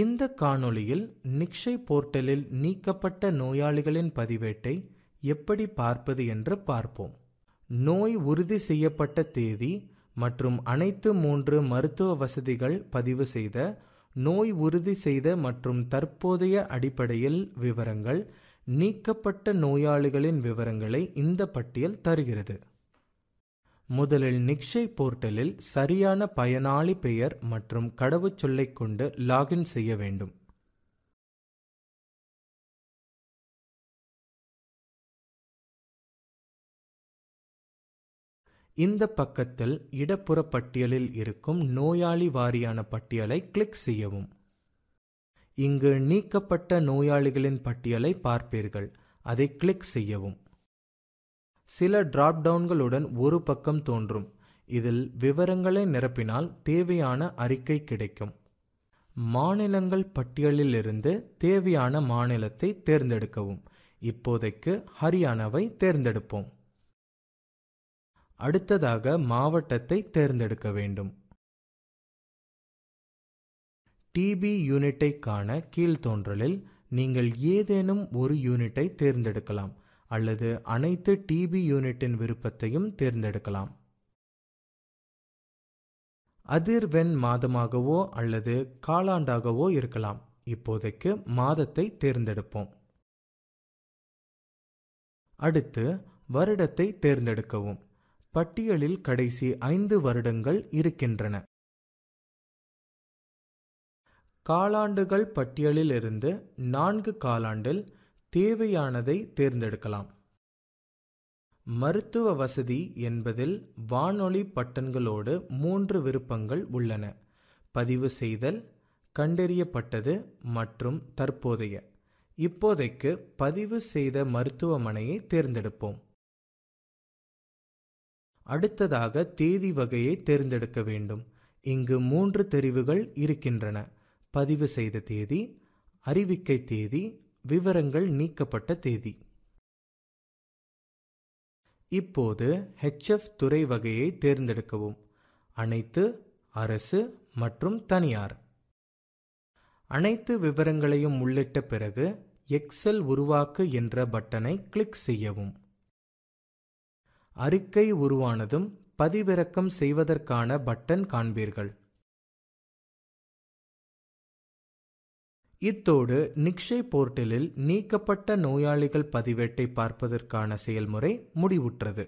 இந்த காணொளியில் நிக்ஷய் போர்ட்டலில் நீக்கப்பட்ட நோயாளிகளின் பதிவேட்டை எப்படி பார்ப்பது என்று பார்ப்போம் நோய் உறுதி செய்யப்பட்ட தேதி மற்றும் அனைத்து மூன்று மருத்துவ வசதிகள் பதிவு செய்த நோய் உறுதி செய்த மற்றும் தற்போதைய அடிப்படையில் விவரங்கள் நீக்கப்பட்ட நோயாளிகளின் விவரங்களை இந்த பட்டியல் தருகிறது முதலில் நிக்ஷய் போர்ட்டலில் சரியான பயனாளி பெயர் மற்றும் கடவுச்சொல்லைக் கொண்டு லாகின் செய்ய வேண்டும் இந்த பக்கத்தில் இடப்புற பட்டியலில் இருக்கும் நோயாளி வாரியான பட்டியலை கிளிக் செய்யவும் இங்கு நீக்கப்பட்ட நோயாளிகளின் பட்டியலை பார்ப்பீர்கள் அதை கிளிக் செய்யவும் சில டிராப் டவுன்களுடன் ஒரு பக்கம் தோன்றும் இதில் விவரங்களை நிரப்பினால் தேவையான அறிக்கை கிடைக்கும் மாநிலங்கள் பட்டியலிலிருந்து தேவையான மாநிலத்தை தேர்ந்தெடுக்கவும் இப்போதைக்கு ஹரியானாவை தேர்ந்தெடுப்போம் அடுத்ததாக மாவட்டத்தை தேர்ந்தெடுக்க வேண்டும் டிபி யூனிட்டை காண கீழ்தோன்றலில் நீங்கள் ஏதேனும் ஒரு யூனிட்டை தேர்ந்தெடுக்கலாம் அல்லது அனைத்து டிபி யூனிட்டின் விருப்பத்தையும் தேர்ந்தெடுக்கலாம் அதிர்வெண் மாதமாகவோ அல்லது காலாண்டாகவோ இருக்கலாம் இப்போதைக்கு மாதத்தை தேர்ந்தெடுப்போம் அடுத்து வருடத்தை தேர்ந்தெடுக்கவும் பட்டியலில் கடைசி ஐந்து வருடங்கள் இருக்கின்றன காலாண்டுகள் பட்டியலிலிருந்து நான்கு காலாண்டில் தேவையானதை தேர்ந்தெடுக்கலாம் மருத்துவ வசதி என்பதில் வானொலி பட்டன்களோடு மூன்று விருப்பங்கள் உள்ளன பதிவு செய்தல் கண்டறியப்பட்டது மற்றும் தற்போதைய இப்போதைக்கு பதிவு செய்த மருத்துவமனையை தேர்ந்தெடுப்போம் அடுத்ததாக தேதி வகையை தேர்ந்தெடுக்க வேண்டும் இங்கு மூன்று தெரிவுகள் இருக்கின்றன பதிவு செய்த தேதி அறிவிக்கை தேதி விவரங்கள் நீக்கப்பட்ட தேதி இப்போது ஹெச்எஃப் துறை வகையை தேர்ந்தெடுக்கவும் அனைத்து அரசு மற்றும் தனியார் அனைத்து விவரங்களையும் உள்ளிட்ட பிறகு எக்ஸல் உருவாக்கு என்ற பட்டனை கிளிக் செய்யவும் அறிக்கை உருவானதும் பதிவிறக்கம் செய்வதற்கான பட்டன் காண்பீர்கள் இத்தோடு நிக்ஷே போர்ட்டலில் நீக்கப்பட்ட நோயாளிகள் பதிவேட்டை பார்ப்பதற்கான செயல்முறை முடிவுற்றது